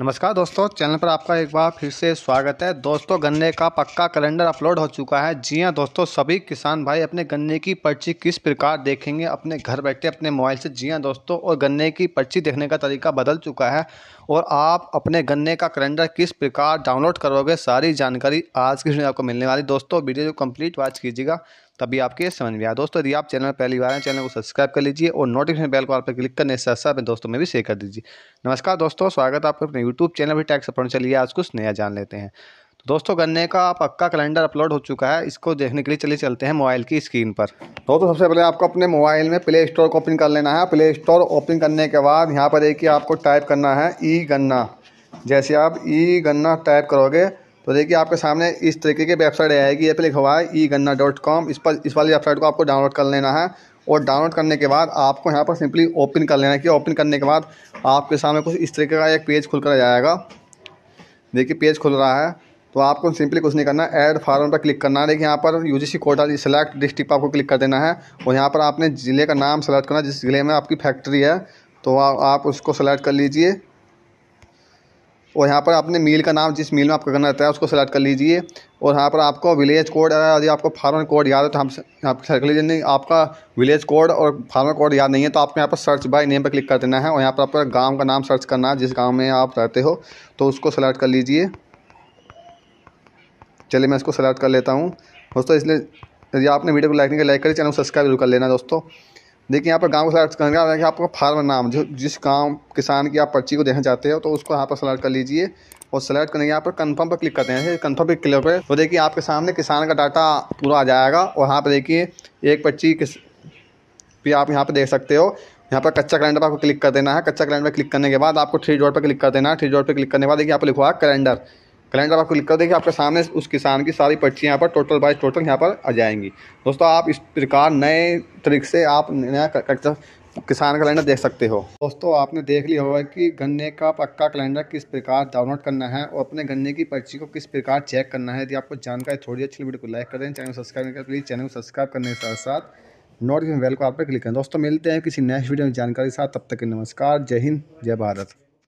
नमस्कार दोस्तों चैनल पर आपका एक बार फिर से स्वागत है दोस्तों गन्ने का पक्का कैलेंडर अपलोड हो चुका है जी हां दोस्तों सभी किसान भाई अपने गन्ने की पर्ची किस प्रकार देखेंगे अपने घर बैठे अपने मोबाइल से जी हां दोस्तों और गन्ने की पर्ची देखने का तरीका बदल चुका है और आप अपने गन्ने का कैलेंडर किस प्रकार डाउनलोड करोगे सारी जानकारी आज की आपको मिलने वाली दोस्तों वीडियो को कम्प्लीट वॉच कीजिएगा तभी आपके समझ में आया दोस्तों यदि आप चैनल पहली बार हैं चैनल को सब्सक्राइब कर लीजिए और नोटिफिकेशन बेल को आप पर क्लिक करने से साथ में दोस्तों में भी शेयर कर दीजिए नमस्कार दोस्तों स्वागत है आपका अपने यूट्यूब चैनल भी टैक्स अपन चलिए आज कुछ नया जान लेते हैं तो दोस्तों गन्ने का पक्का कैलेंडर अपलोड हो चुका है इसको देखने के लिए चले चलते हैं मोबाइल की स्क्रीन पर दोस्तों सबसे पहले आपको अपने मोबाइल में प्ले स्टोर को ओपन कर लेना है प्ले स्टोर ओपन करने के बाद यहाँ पर देखिए आपको टाइप करना है ई गन्ना जैसे आप ई गन्ना टाइप करोगे तो देखिए आपके सामने इस तरीके की वेबसाइट आएगी ये पे लिखा हुआ है ई गन्ना डॉट कॉम इस पर इस वाली वेबसाइट को आपको डाउनलोड कर लेना है और डाउनलोड करने के बाद आपको यहाँ पर सिंपली ओपन कर लेना है कि ओपन करने के बाद आपके सामने कुछ इस तरीके का एक पेज खुल कर जाएगा देखिए पेज खुल रहा है तो आपको सिंपली कुछ नहीं करना ऐड फार्म पर क्लिक करना है देखिए यहाँ पर यू जी कोटा सेलेक्ट डिस्ट्रिक्ट आपको क्लिक कर देना है और यहाँ पर आपने ज़िले का नाम सेलेक्ट करना है जिस ज़िले में आपकी फैक्ट्री है तो आप उसको सेलेक्ट कर लीजिए और यहाँ पर आपने मील का नाम जिस मील में आपको करना रहता है उसको सेलेक्ट कर लीजिए और यहाँ पर आपको विलेज कोड यदि आपको फार्मर कोड याद है तो हम यहाँ पर कर लीजिए नहीं आपका विलेज कोड और फार्मर कोड याद नहीं है तो आपको यहाँ पर सर्च बाय नेम पर क्लिक कर देना है और यहाँ पर आपका गाँव का नाम सर्च करना है जिस गाँव में आप रहते हो तो उसको सेलेक्ट कर लीजिए चलिए मैं इसको सेलेक्ट कर लेता हूँ दोस्तों इसलिए यदि आपने वीडियो को लाइक नहीं किया लाइक करिए चैनल को सब्सक्राइब जरूर कर लेना दोस्तों देखिए यहाँ पर गांव को सेलेक्ट करना मतलब कि आपका फार्मर नाम जो जिस गांव किसान की आप पर्ची को देखना चाहते हो तो उसको यहाँ पर सेलेक्ट कर लीजिए और सेलेक्ट करने के यहाँ पर कंफर्म पर क्लिक करते हैं कंफर्म पर क्लिक पर तो देखिए आपके सामने किसान का डाटा पूरा आ जाएगा और यहाँ पर देखिए एक पर्ची किस भी आप यहाँ पर देख सकते हो यहाँ पर कच्चा कैलेंडर पर आपको क्लिक कर देना है कच्चा कैलेंडर पर क्लिक करने के बाद आपको थ्री डॉट पर क्लिक कर देना है थ्री डॉट पर क्लिक करने के बाद देखिए यहाँ पर लिखवा कैलेंडर कैलेंडर आपको लिख कर देखिए आपके सामने उस किसान की सारी पर्ची यहाँ पर टोटल बाइज टोटल यहाँ पर आ जाएंगी दोस्तों आप इस प्रकार नए तरीके से आप नया किसान कैलेंडर देख सकते हो दोस्तों आपने देख लिया होगा कि गन्ने का पक्का कैलेंडर किस प्रकार डाउनलोड करना है और अपने गन्ने की पर्ची को किस प्रकार चेक करना है यदि आपको जानकारी थोड़ी अच्छी वीडियो को लाइक करें चैनल सब्सक्राइब कर प्लीज़ चैनल को सब्सक्राइब करने के साथ साथ नोटिफिकेशन बेल को आप पर क्लिक करें दोस्तों मिलते हैं किसी नेक्स्ट वीडियो में जानकारी के साथ तब तक के नमस्कार जय हिंद जय भारत